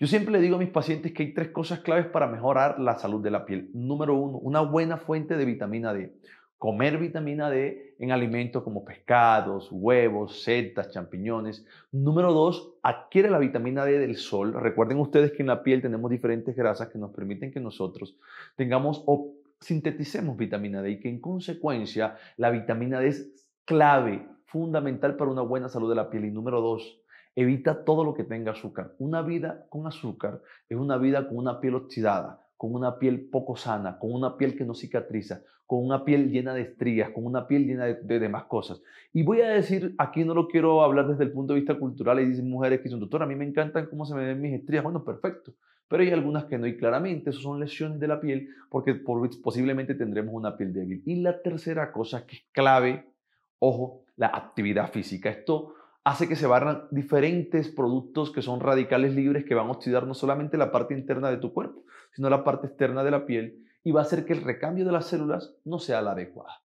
Yo siempre le digo a mis pacientes que hay tres cosas claves para mejorar la salud de la piel. Número uno, una buena fuente de vitamina D. Comer vitamina D en alimentos como pescados, huevos, setas, champiñones. Número dos, adquiere la vitamina D del sol. Recuerden ustedes que en la piel tenemos diferentes grasas que nos permiten que nosotros tengamos o sinteticemos vitamina D y que en consecuencia la vitamina D es clave, fundamental para una buena salud de la piel. Y número dos, Evita todo lo que tenga azúcar. Una vida con azúcar es una vida con una piel oxidada, con una piel poco sana, con una piel que no cicatriza, con una piel llena de estrías, con una piel llena de, demás cosas. Y voy a decir, aquí no lo quiero hablar desde el punto de vista cultural y dicen mujeres que son doctor, a mí me encantan cómo se me ven mis estrías. Bueno, perfecto. Pero hay algunas que no y claramente eso son lesiones de la piel porque posiblemente tendremos una piel débil. Y la tercera cosa que es clave, ojo, la actividad física. Esto hace que se barran diferentes productos que son radicales libres que van a oxidar no solamente la parte interna de tu cuerpo, sino la parte externa de la piel y va a hacer que el recambio de las células no sea la adecuada.